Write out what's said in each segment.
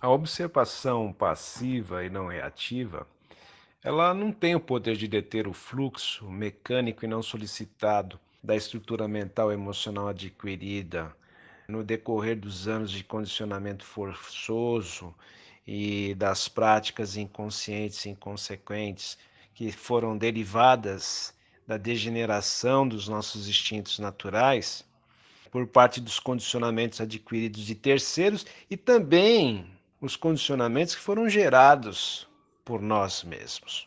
A observação passiva e não reativa, ela não tem o poder de deter o fluxo mecânico e não solicitado da estrutura mental e emocional adquirida no decorrer dos anos de condicionamento forçoso e das práticas inconscientes e inconsequentes que foram derivadas da degeneração dos nossos instintos naturais, por parte dos condicionamentos adquiridos de terceiros e também os condicionamentos que foram gerados por nós mesmos.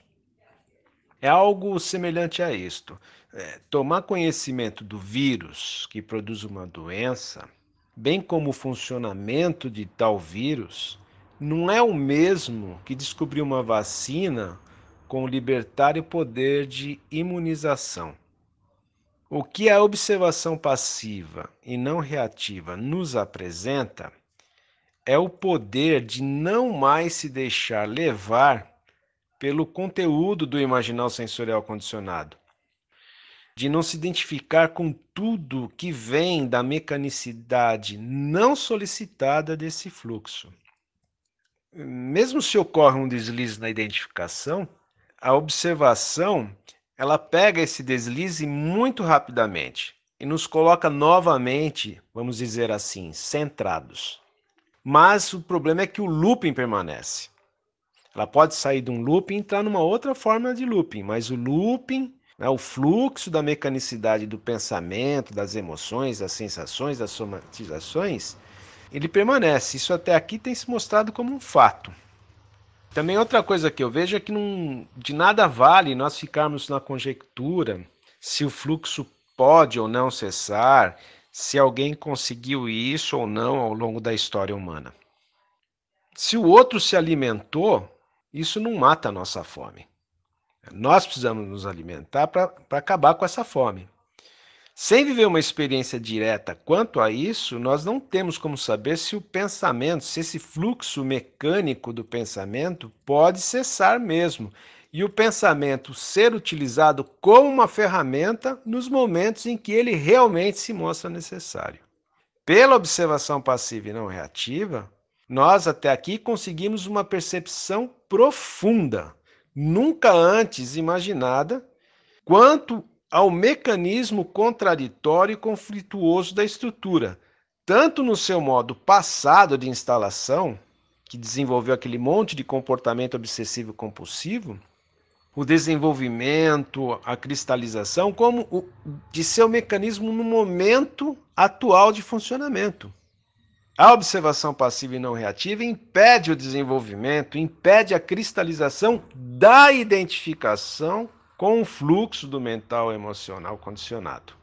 É algo semelhante a isto. É, tomar conhecimento do vírus que produz uma doença, bem como o funcionamento de tal vírus, não é o mesmo que descobrir uma vacina com o libertário poder de imunização. O que a observação passiva e não reativa nos apresenta é o poder de não mais se deixar levar pelo conteúdo do imaginal sensorial condicionado, de não se identificar com tudo que vem da mecanicidade não solicitada desse fluxo. Mesmo se ocorre um deslize na identificação, a observação ela pega esse deslize muito rapidamente e nos coloca novamente, vamos dizer assim, centrados. Mas o problema é que o looping permanece. Ela pode sair de um looping e entrar numa outra forma de looping, mas o looping, né, o fluxo da mecanicidade do pensamento, das emoções, das sensações, das somatizações, ele permanece. Isso até aqui tem se mostrado como um fato. Também outra coisa que eu vejo é que não, de nada vale nós ficarmos na conjectura se o fluxo pode ou não cessar, se alguém conseguiu isso ou não ao longo da história humana. Se o outro se alimentou, isso não mata a nossa fome. Nós precisamos nos alimentar para acabar com essa fome. Sem viver uma experiência direta quanto a isso, nós não temos como saber se o pensamento, se esse fluxo mecânico do pensamento pode cessar mesmo e o pensamento ser utilizado como uma ferramenta nos momentos em que ele realmente se mostra necessário. Pela observação passiva e não reativa, nós até aqui conseguimos uma percepção profunda, nunca antes imaginada, quanto ao mecanismo contraditório e conflituoso da estrutura, tanto no seu modo passado de instalação, que desenvolveu aquele monte de comportamento obsessivo compulsivo, o desenvolvimento, a cristalização, como o, de seu mecanismo no momento atual de funcionamento. A observação passiva e não reativa impede o desenvolvimento, impede a cristalização da identificação com o fluxo do mental emocional condicionado.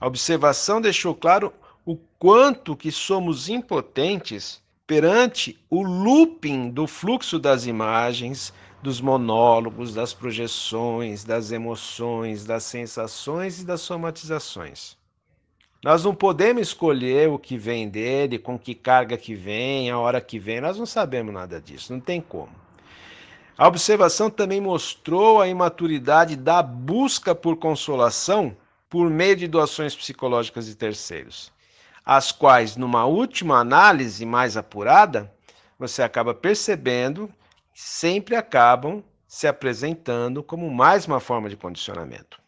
A observação deixou claro o quanto que somos impotentes perante o looping do fluxo das imagens, dos monólogos, das projeções, das emoções, das sensações e das somatizações. Nós não podemos escolher o que vem dele, com que carga que vem, a hora que vem, nós não sabemos nada disso, não tem como. A observação também mostrou a imaturidade da busca por consolação por meio de doações psicológicas de terceiros, as quais, numa última análise mais apurada, você acaba percebendo sempre acabam se apresentando como mais uma forma de condicionamento.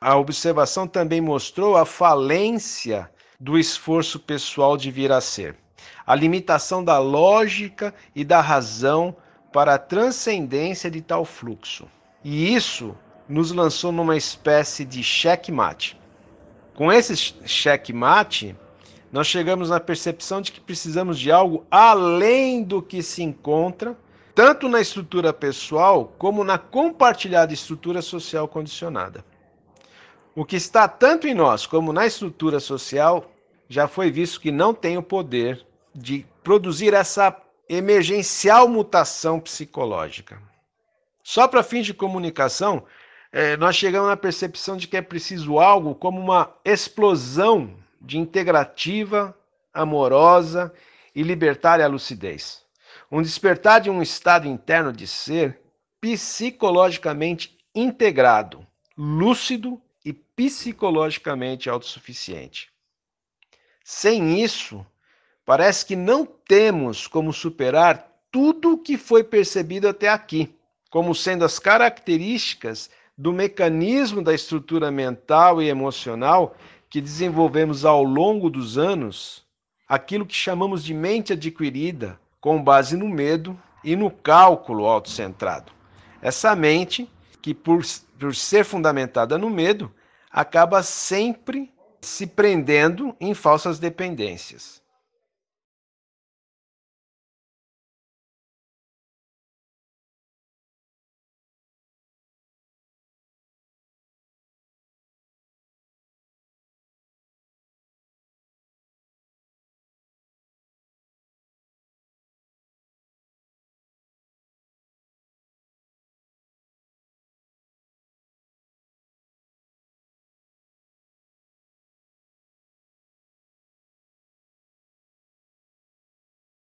A observação também mostrou a falência do esforço pessoal de vir a ser, a limitação da lógica e da razão para a transcendência de tal fluxo. E isso nos lançou numa espécie de checkmate. Com esse checkmate, nós chegamos na percepção de que precisamos de algo além do que se encontra, tanto na estrutura pessoal como na compartilhada estrutura social condicionada. O que está tanto em nós como na estrutura social já foi visto que não tem o poder de produzir essa emergencial mutação psicológica. Só para fins de comunicação, é, nós chegamos na percepção de que é preciso algo como uma explosão de integrativa, amorosa e libertária lucidez. Um despertar de um estado interno de ser psicologicamente integrado, lúcido e psicologicamente autossuficiente. Sem isso, Parece que não temos como superar tudo o que foi percebido até aqui, como sendo as características do mecanismo da estrutura mental e emocional que desenvolvemos ao longo dos anos, aquilo que chamamos de mente adquirida, com base no medo e no cálculo autocentrado. Essa mente, que por, por ser fundamentada no medo, acaba sempre se prendendo em falsas dependências.